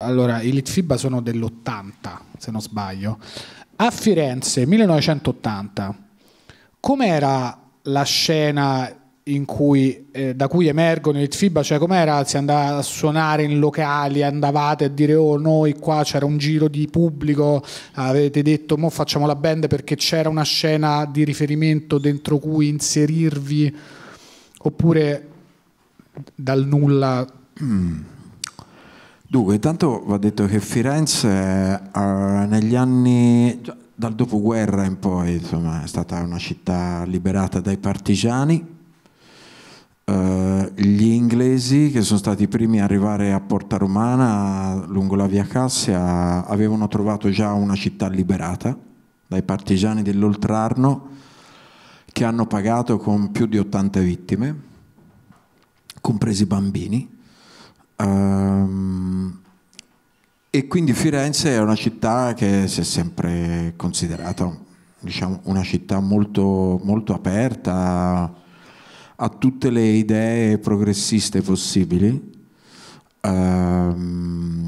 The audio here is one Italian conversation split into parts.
Allora, i Litfiba sono dell'80, se non sbaglio. A Firenze, 1980, com'era la scena cui, eh, da cui emergono i Litfiba? Cioè, com'era? Si andava a suonare in locali, andavate a dire, oh, noi qua c'era un giro di pubblico, avete detto, mo facciamo la band perché c'era una scena di riferimento dentro cui inserirvi, oppure dal nulla... Mm Dunque, intanto va detto che Firenze eh, negli anni, dal dopoguerra in poi, insomma, è stata una città liberata dai partigiani. Eh, gli inglesi, che sono stati i primi a arrivare a Porta Romana, lungo la via Cassia, avevano trovato già una città liberata dai partigiani dell'Oltrarno, che hanno pagato con più di 80 vittime, compresi bambini Um, e quindi Firenze è una città che si è sempre considerata diciamo, una città molto, molto aperta a tutte le idee progressiste possibili. Um,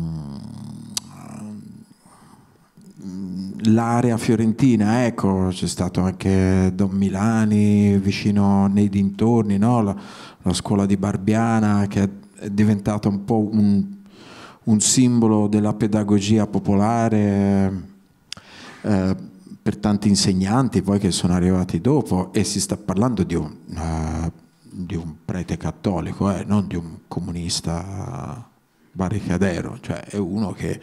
l'area fiorentina, ecco, c'è stato anche Don Milani vicino nei dintorni, no? la, la scuola di Barbiana che è è diventata un po' un, un, simbolo della pedagogia popolare eh, eh, per tanti insegnanti poi che sono arrivati dopo e si sta parlando di un, uh, di un prete cattolico, eh, non di un comunista barricadero, cioè è uno che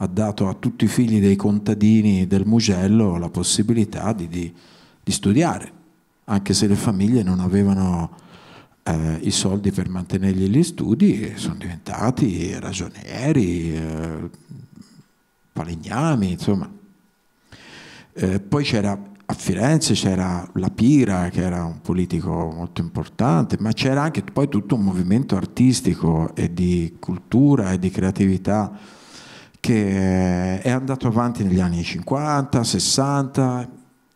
ha dato a tutti i figli dei contadini del Mugello la possibilità di, di, di studiare, anche se le famiglie non avevano eh, i soldi per mantenergli gli studi sono diventati ragionieri, eh, falegnami, insomma. Eh, poi c'era a Firenze c'era La Pira, che era un politico molto importante, ma c'era anche poi tutto un movimento artistico e di cultura e di creatività che eh, è andato avanti negli anni 50, 60.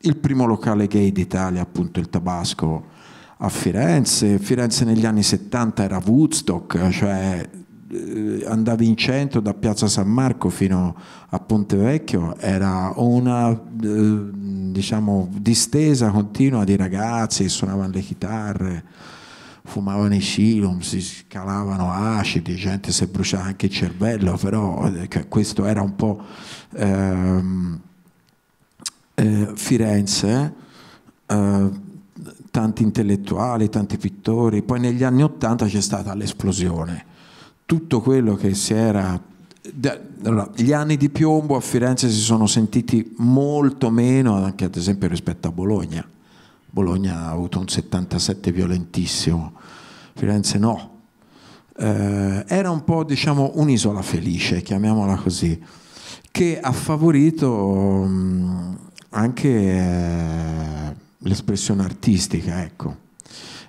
Il primo locale gay d'Italia, appunto il Tabasco, a Firenze, Firenze negli anni 70 era Woodstock, cioè eh, andavi in centro da Piazza San Marco fino a Ponte Vecchio era una eh, diciamo, distesa continua di ragazzi che suonavano le chitarre fumavano i silum, si scalavano acidi, gente si bruciava anche il cervello, però eh, questo era un po' ehm, eh, Firenze. Eh, tanti intellettuali, tanti pittori, poi negli anni Ottanta c'è stata l'esplosione. Tutto quello che si era... Allora, gli anni di piombo a Firenze si sono sentiti molto meno, anche ad esempio rispetto a Bologna. Bologna ha avuto un 77 violentissimo, Firenze no. Eh, era un po' diciamo un'isola felice, chiamiamola così, che ha favorito mh, anche... Eh, l'espressione artistica, ecco,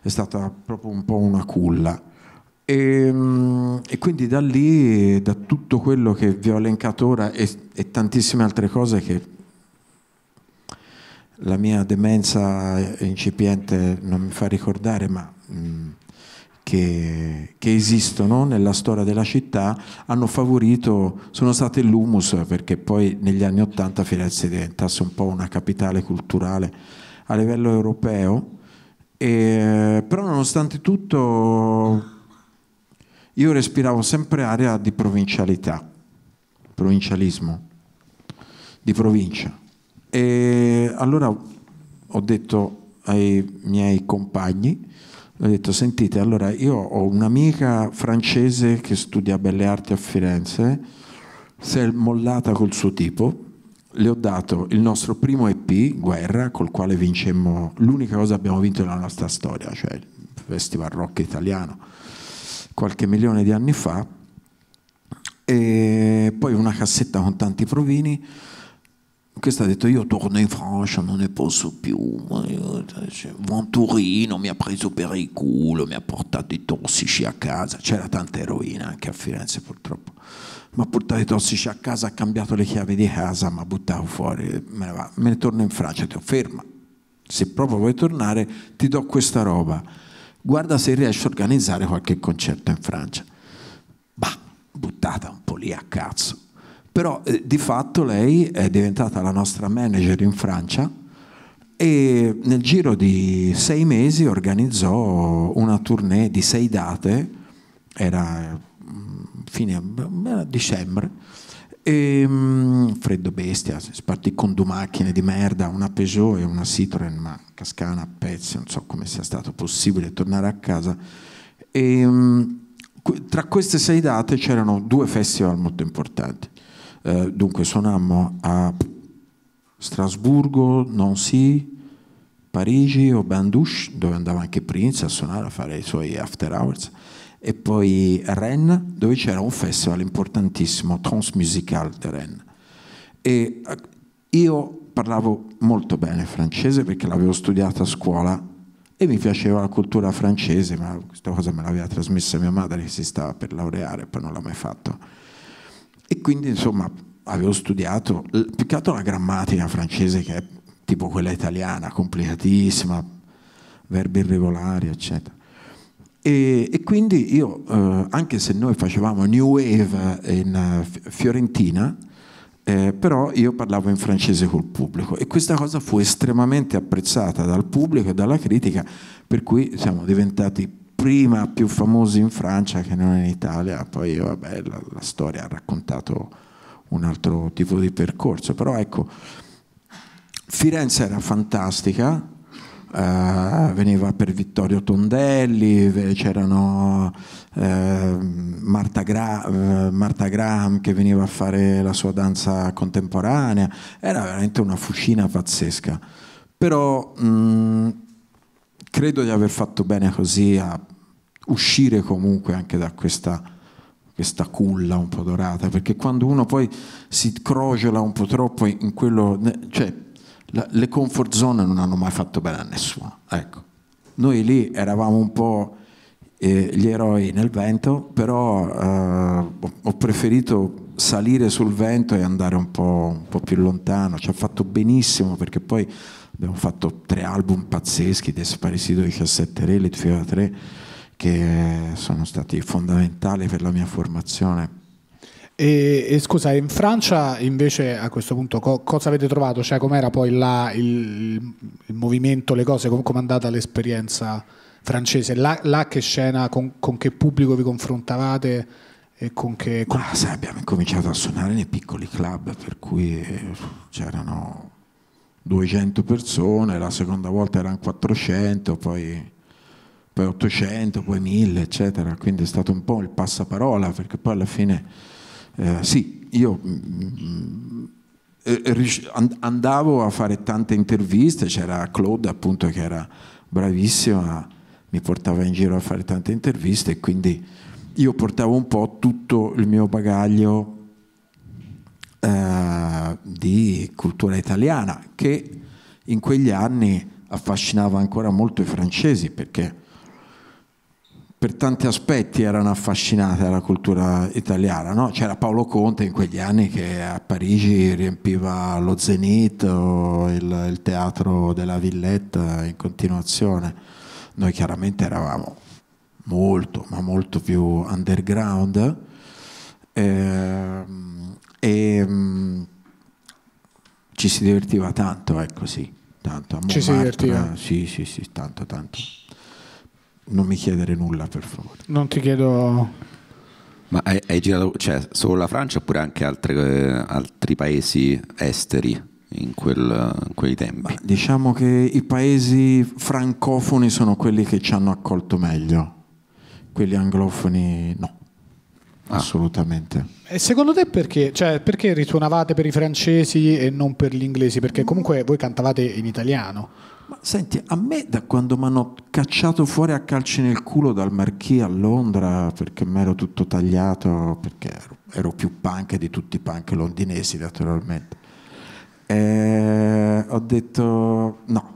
è stata proprio un po' una culla. E, ehm, e, quindi da lì, da tutto quello che vi ho elencato ora e, e tantissime altre cose che la mia demenza incipiente non mi fa ricordare, ma mh, mm, che, che, esistono nella storia della città, hanno favorito, sono state l'humus, perché poi negli anni Ottanta Firenze diventasse un po' una capitale culturale a livello europeo, e, però nonostante tutto io respiravo sempre aria di provincialità, provincialismo, di provincia. E allora ho detto ai miei compagni, ho detto sentite, allora io ho un'amica francese che studia belle arti a Firenze, si è mollata col suo tipo, le ho dato il nostro primo EP, Guerra, col quale vincemmo l'unica cosa che abbiamo vinto nella nostra storia, cioè il Festival Rock Italiano, qualche milione di anni fa, e poi una cassetta con tanti provini questo ha detto io torno in Francia, non ne posso più. Cioè, Venturino mi ha preso per il culo, mi ha portato i tossici a casa. C'era tanta eroina anche a Firenze purtroppo. Mi ha portato i tossici a casa, ha cambiato le chiavi di casa, mi ha buttato fuori. Me ne, va. me ne torno in Francia, ti ho ferma. Se proprio vuoi tornare ti do questa roba. Guarda se riesci a organizzare qualche concerto in Francia. Bah, buttata un po' lì a cazzo però eh, di fatto lei è diventata la nostra manager in Francia e nel giro di sei mesi organizzò una tournée di sei date, era mm, fine mm, era dicembre, e, um, freddo bestia, si spartì con due macchine di merda, una Peugeot e una Citroen, ma cascana a pezzi, non so come sia stato possibile tornare a casa. E, um, tra queste sei date c'erano due festival molto importanti. Eh, dunque suonammo a Strasburgo, Nancy, Parigi o Bandouche, dove andava anche Prince a suonare, a fare i suoi after hours, e poi Rennes, dove c'era un festival importantissimo, Transmusical di Rennes. E eh, io parlavo molto bene francese perché l'avevo studiato a scuola e mi piaceva la cultura francese, ma questa cosa me l'aveva trasmessa mia madre che si stava per laureare, poi non l'ha mai fatto e quindi insomma avevo studiato più che altro la grammatica francese che è tipo quella italiana, complicatissima, verbi irregolari, eccetera. E, e quindi io, eh, anche se noi facevamo New Wave in eh, Fiorentina, eh, però io parlavo in francese col pubblico e questa cosa fu estremamente apprezzata dal pubblico e dalla critica, per cui siamo diventati prima più famosi in Francia che non in Italia, poi vabbè, la, la storia ha raccontato un altro tipo di percorso, però ecco, Firenze era fantastica, Uh, veniva per Vittorio Tondelli, c'erano uh, Marta, Gra- uh, Marta, Graham che veniva a fare la sua danza contemporanea, era veramente una fucina pazzesca. Però mh, mm, credo di aver fatto bene così a uscire comunque anche da questa, questa culla un po' dorata, perché quando uno poi si crogiola un po' troppo in quello, cioè la, le comfort zone non hanno mai fatto bene a nessuno. Ecco. Noi lì eravamo un po' eh, gli eroi nel vento, però eh, ho preferito salire sul vento e andare un po', un po', più lontano. Ci ha fatto benissimo perché poi abbiamo fatto tre album pazzeschi, Desparecido 17 Re, Le Fiora 3 che sono stati fondamentali per la mia formazione. E, e, scusa, in Francia invece a questo punto co- cosa avete trovato? Cioè com'era poi là il, il movimento, le cose, com- com'è andata l'esperienza francese? Là, là che scena, con, con, che pubblico vi confrontavate? E con che... Con... Ma, sai, abbiamo cominciato a suonare nei piccoli club, per cui eh, c'erano 200 persone, la seconda volta erano 400, poi poi 800, poi 1000, eccetera. Quindi è stato un po' il passaparola, perché poi alla fine, eh, sì, io mh, mm, mm, eh, andavo a fare tante interviste, c'era Claude appunto che era bravissima, mi portava in giro a fare tante interviste e quindi io portavo un po' tutto il mio bagaglio eh, di cultura italiana che in quegli anni affascinava ancora molto i francesi perché per tanti aspetti erano affascinate dalla cultura italiana. No? C'era Paolo Conte in quegli anni che a Parigi riempiva lo Zenit il, il teatro della Villetta in continuazione. Noi chiaramente eravamo molto, ma molto più underground. Eh, e mm, ci si divertiva tanto, ecco sì, tanto. A Montmartre, ci si divertiva? Sì, sì, sì, tanto, tanto non mi chiedere nulla per favore. Non ti chiedo... Ma hai, hai girato cioè, solo la Francia oppure anche altre, eh, altri paesi esteri? In, quel, in, quei tempi. diciamo che i paesi francofoni sono quelli che ci hanno accolto meglio, quelli anglofoni no. Ah. Assolutamente. E secondo te perché? Cioè, perché risuonavate per i francesi e non per gli inglesi? Perché mm. comunque voi cantavate in italiano. Ma senti, a me da quando mi hanno cacciato fuori a calci nel culo dal Marquis a Londra perché mi ero tutto tagliato, perché ero, ero più punk di tutti i punk londinesi naturalmente, e eh, ho detto no,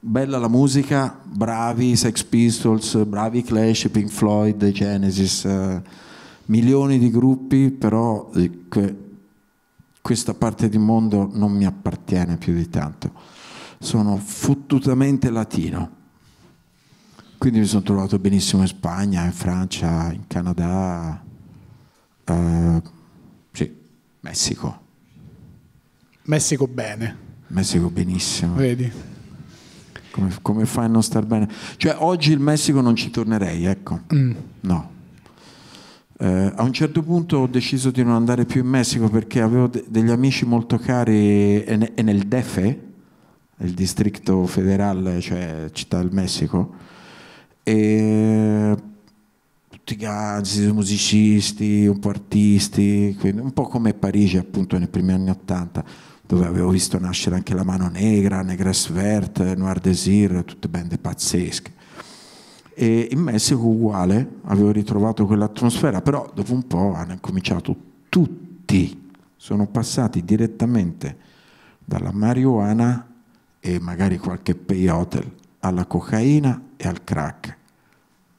bella la musica, bravi Sex Pistols, bravi Clash, Pink Floyd, Genesis. Eh, milioni di gruppi, però eh, que questa parte di mondo non mi appartiene più di tanto. Sono fottutamente latino. Quindi mi sono trovato benissimo in Spagna, in Francia, in Canada, eh, sì, Messico. Messico bene. Messico benissimo. Vedi? Come, come fai a non star bene? Cioè oggi il Messico non ci tornerei, ecco. Mm. No. Eh, a un certo punto ho deciso di non andare più in Messico perché avevo de degli amici molto cari e, e nel DEFE, il distretto federale, cioè città del Messico, e tutti i gazzi, musicisti, un po' artisti, un po' come Parigi appunto nei primi anni Ottanta, dove avevo visto nascere anche la Mano Negra, Vert, Noir Désir, tutte band pazzesche. E in Messico uguale, avevo ritrovato quell'atmosfera, però dopo un po' hanno cominciato tutti, sono passati direttamente dalla marijuana e magari qualche peyote alla cocaina e al crack.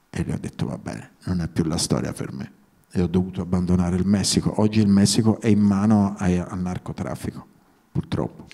E gli ho detto va bene, non è più la storia per me. E ho dovuto abbandonare il Messico. Oggi il Messico è in mano al narcotraffico, purtroppo.